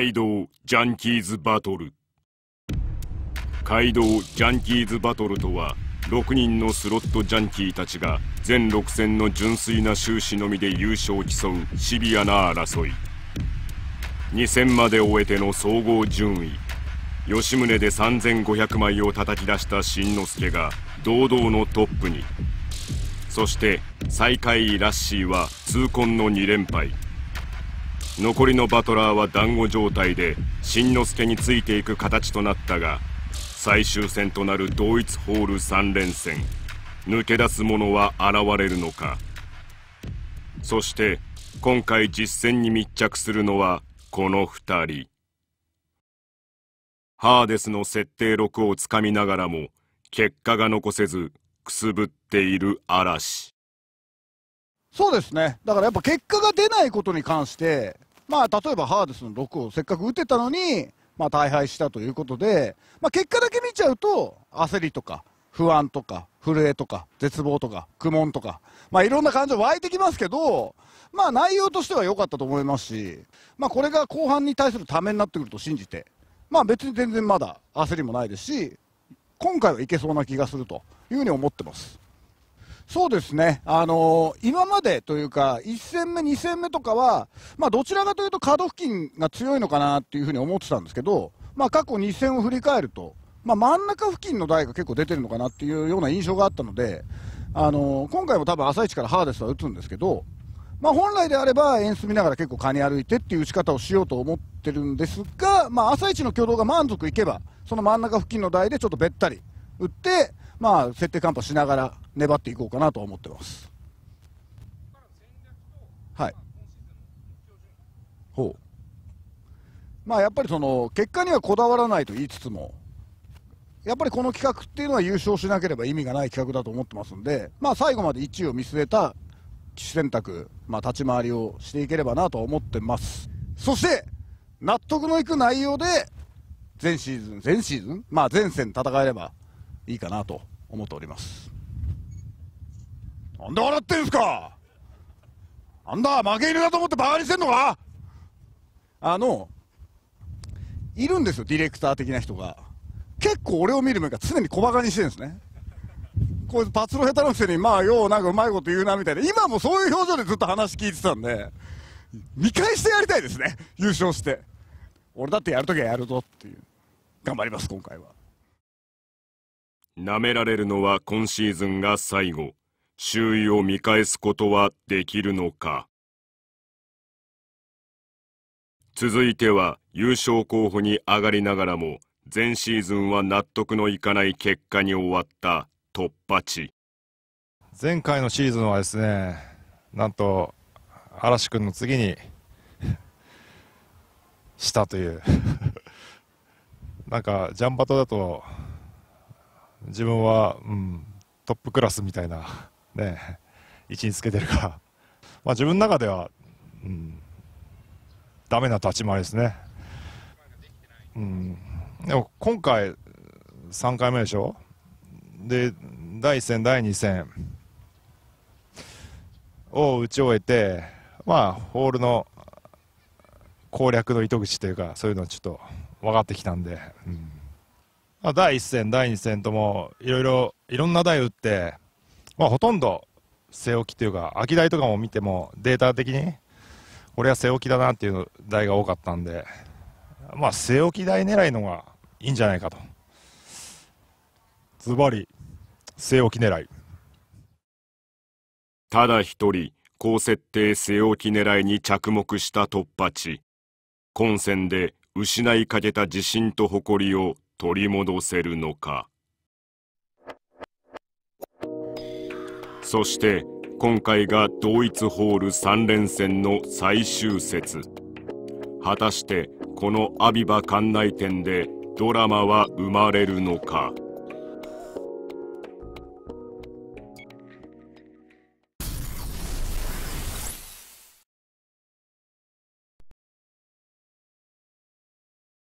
街道ジャンキーズバトル街道ジャンキーズバトルとは6人のスロットジャンキーたちが全6戦の純粋な収支のみで優勝を競うシビアな争い2戦まで終えての総合順位吉宗で3500枚を叩き出した新之助が堂々のトップにそして最下位ラッシーは痛恨の2連敗残りのバトラーは団子状態でしんのすけについていく形となったが最終戦となる同一ホール3連戦抜け出す者は現れるのかそして今回実戦に密着するのはこの2人ハーデスの設定6をつかみながらも結果が残せずくすぶっている嵐そうですねだからやっぱ結果が出ないことに関してまあ、例えばハーデスの6をせっかく打てたのに、まあ、大敗したということで、まあ、結果だけ見ちゃうと焦りとか不安とか震えとか絶望とか苦悶とか、まあ、いろんな感情湧いてきますけど、まあ、内容としては良かったと思いますし、まあ、これが後半に対するためになってくると信じて、まあ、別に全然まだ焦りもないですし今回はいけそうな気がするというふうに思ってます。そうですね、あのー、今までというか、1戦目、2戦目とかは、まあ、どちらかというと、角付近が強いのかなっていうふうに思ってたんですけど、まあ、過去2戦を振り返ると、まあ、真ん中付近の台が結構出てるのかなっていうような印象があったので、あのー、今回も多分朝一からハーデスは打つんですけど、まあ、本来であれば、演出見ながら結構、カニ歩いてっていう打ち方をしようと思ってるんですが、まあ、朝一の挙動が満足いけば、その真ん中付近の台でちょっとべったり打って、まあ、設定カンパしながら粘っていこうかなと思ってます。はい。ほう。まあ、やっぱりその結果にはこだわらないと言いつつも、やっぱりこの企画っていうのは優勝しなければ意味がない企画だと思ってますんで、まあ、最後まで1位を見据えた選択、まあ、立ち回りをしていければなと思ってます。そして納得のいく内容で全シーズン、全シーズン、まあ、前線戦えればいいかなと思っておりますなんで笑ってんすかなんだ負け犬だと思ってバカにしてんのかあのいるんですよディレクター的な人が結構俺を見る目が常に小バカにしてるんですねこいつパツの下手のくせにまあようなんかうまいこと言うなみたいな今もそういう表情でずっと話聞いてたんで見返してやりたいですね優勝して俺だってやるときはやるぞっていう頑張ります今回は舐められるのは今シーズンが最後周囲を見返すことはできるのか続いては優勝候補に上がりながらも前シーズンは納得のいかない結果に終わった突破地前回のシーズンはですねなんと嵐君の次にしたという なんかジャンバトだと自分は、うん、トップクラスみたいな、ね、位置につけてるから、まあ、自分の中では、うん、ダメな立ち回りですね。うん、でも今回3回目でしょで第1戦第2戦を打ち終えてまあホールの攻略の糸口というかそういうのはちょっと分かってきたんで、うんまあ、第1戦、第2戦ともいろいろいろんな台打って、まあ、ほとんど背置きというか、空き台とかも見てもデータ的に俺は背置きだなっていう台が多かったんで、まあ、背置き台狙いのがいいんじゃないかと。ズバリ背置き狙いただ一人高設定据置き狙いに着目した突破地混戦で失いかけた自信と誇りを取り戻せるのかそして今回が同一ホール3連戦の最終節果たしてこのアビバ館内店でドラマは生まれるのか。